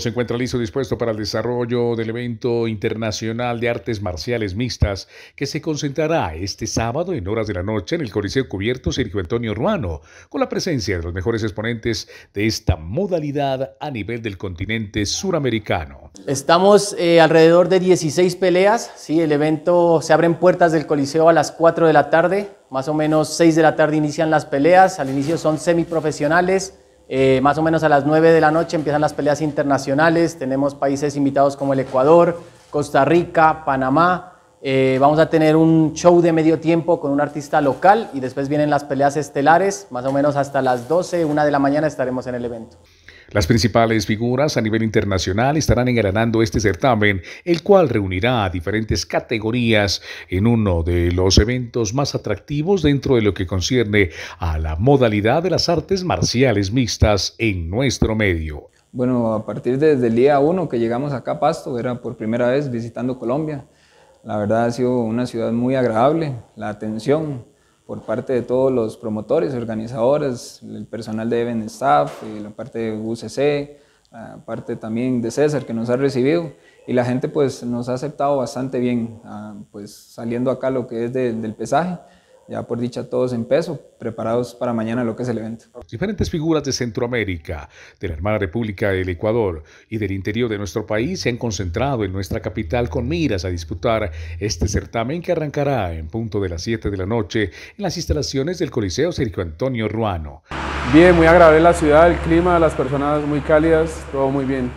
se encuentra listo dispuesto para el desarrollo del evento internacional de artes marciales mixtas que se concentrará este sábado en horas de la noche en el Coliseo Cubierto Sergio Antonio Ruano con la presencia de los mejores exponentes de esta modalidad a nivel del continente suramericano. Estamos eh, alrededor de 16 peleas, ¿sí? el evento se abren puertas del Coliseo a las 4 de la tarde, más o menos 6 de la tarde inician las peleas, al inicio son semiprofesionales, eh, más o menos a las 9 de la noche empiezan las peleas internacionales, tenemos países invitados como el Ecuador, Costa Rica, Panamá. Eh, vamos a tener un show de medio tiempo con un artista local y después vienen las peleas estelares, más o menos hasta las 12, 1 de la mañana estaremos en el evento. Las principales figuras a nivel internacional estarán engranando este certamen, el cual reunirá a diferentes categorías en uno de los eventos más atractivos dentro de lo que concierne a la modalidad de las artes marciales mixtas en nuestro medio. Bueno, a partir desde el día 1 que llegamos acá a Pasto, era por primera vez visitando Colombia. La verdad ha sido una ciudad muy agradable, la atención, por parte de todos los promotores, organizadores, el personal de Event Staff, eh, la parte de UCC, la parte también de César que nos ha recibido y la gente pues nos ha aceptado bastante bien, ah, pues saliendo acá lo que es del pesaje ya por dicha todos en peso, preparados para mañana lo que es el evento. Diferentes figuras de Centroamérica, de la hermana República del Ecuador y del interior de nuestro país se han concentrado en nuestra capital con miras a disputar este certamen que arrancará en punto de las 7 de la noche en las instalaciones del Coliseo Sergio Antonio Ruano. Bien, muy agradable la ciudad, el clima, las personas muy cálidas, todo muy bien.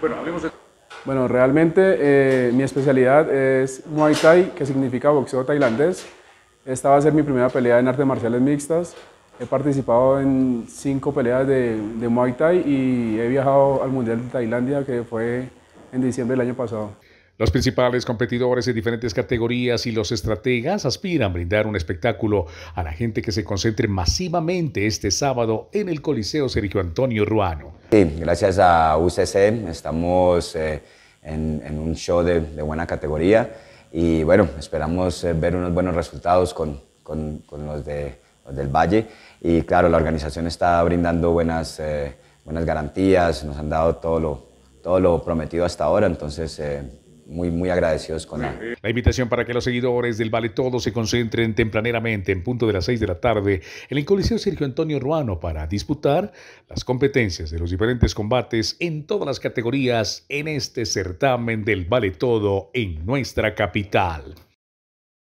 Bueno, Bueno, realmente eh, mi especialidad es Muay Thai, que significa boxeo tailandés. Esta va a ser mi primera pelea en artes marciales mixtas. He participado en cinco peleas de, Muay Thai y he viajado al Mundial de Tailandia que fue en diciembre del año pasado. Los principales competidores en diferentes categorías y los estrategas aspiran a brindar un espectáculo a la gente que se concentre masivamente este sábado en el Coliseo Sergio Antonio Ruano. gracias a UCC estamos eh, en, un show de, de buena categoría y bueno, esperamos eh, ver unos buenos resultados con, los, del Valle y claro, la organización está brindando buenas, eh, buenas garantías, nos han dado todo lo, todo lo prometido hasta ahora, entonces eh, muy, muy agradecidos con él. La invitación para que los seguidores del Vale Todo se concentren tempraneramente en punto de las 6 de la tarde en el Coliseo Sergio Antonio Ruano para disputar las competencias de los diferentes combates en todas las categorías en este certamen del Vale Todo en nuestra capital.